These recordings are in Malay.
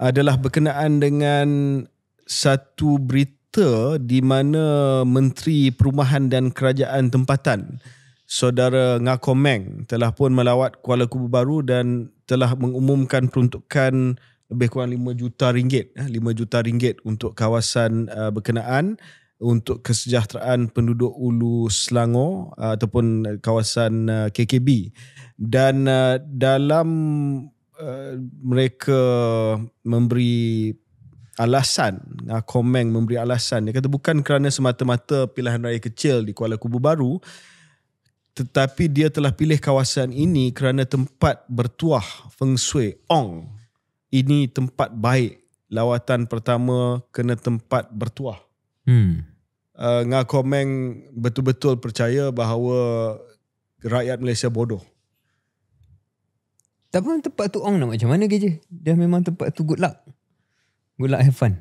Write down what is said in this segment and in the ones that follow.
adalah berkenaan dengan satu berita di mana Menteri Perumahan dan Kerajaan Tempatan Saudara Ngakomeng telah pun melawat Kuala Kubu Baru dan telah mengumumkan peruntukan lebih kurang 5 juta ringgit 5 eh, juta ringgit untuk kawasan eh, berkenaan untuk kesejahteraan penduduk Ulu Selangor eh, ataupun kawasan KKB dan dalam Eh, mereka memberi alasan, ah, komen memberi alasan. Dia kata bukan kerana semata-mata pilihan raya kecil di Kuala Kubu Baru, tetapi dia telah pilih kawasan ini kerana tempat bertuah Feng Shui Ong. Ini tempat baik. Lawatan pertama kena tempat bertuah. Hmm. Uh, Ngah Komeng betul-betul percaya bahawa rakyat Malaysia bodoh. Tak pun tempat tu ong nak macam mana kerja. Dia memang tempat tu good luck. Good luck have fun.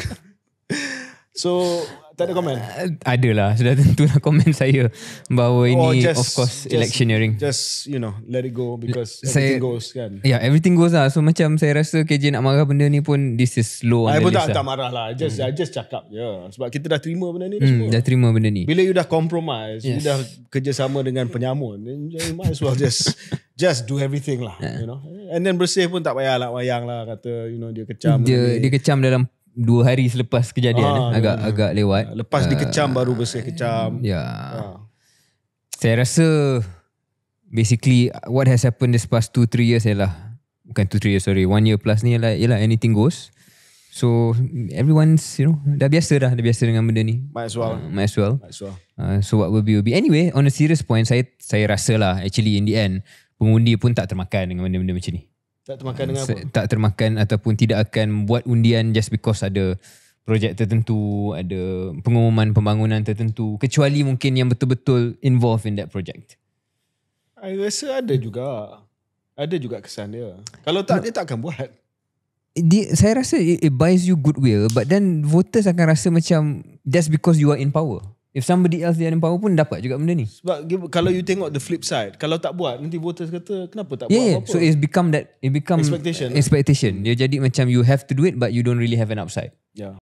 so tak ada komen? Uh, ada lah. Sudah tentulah komen saya bahawa oh, ini just, of course just, electioneering. Just you know let it go because saya, everything goes kan. Yeah everything goes lah. So macam saya rasa kerja nak marah benda ni pun this is low on I ah, the list tak, lah. Tak marah lah. Just, hmm. I just cakap je. Ya. Yeah. Sebab kita dah terima benda ni. Hmm, dah terima benda ni. Bila you dah compromise, yes. you dah kerjasama dengan penyamun, then you might as well just just do everything lah, yeah. you know. And then bersih pun tak payah lah wayang lah kata, you know dia kecam. Dia, dia kecam dalam dua hari selepas kejadian, ah, eh. agak yeah. agak lewat. Ah, lepas uh, ah. dikecam baru bersih kecam. Ya. Yeah. Ah. Saya rasa basically what has happened this past 2 3 years ialah bukan two three years sorry one year plus ni lah, ialah ialah anything goes so everyone's you know dah biasa dah dah biasa dengan benda ni might as well uh, might as well might as well uh, so what will be will be anyway on a serious point saya saya rasa lah actually in the end pengundi pun tak termakan dengan benda-benda macam ni. Tak termakan dengan apa? Tak termakan ataupun tidak akan buat undian just because ada projek tertentu, ada pengumuman pembangunan tertentu kecuali mungkin yang betul-betul involved in that project. I rasa ada juga. Ada juga kesan dia. Kalau tak, no. dia tak akan buat. Dia, saya rasa it, it buys you goodwill but then voters akan rasa macam that's because you are in power. If somebody else dia ada power pun dapat juga benda ni. Sebab kalau you tengok the flip side, kalau tak buat nanti voters kata kenapa tak yeah, buat apa-apa. Yeah. So it's become that it become expectation. Eh? Expectation. Dia jadi macam you have to do it but you don't really have an upside. Yeah.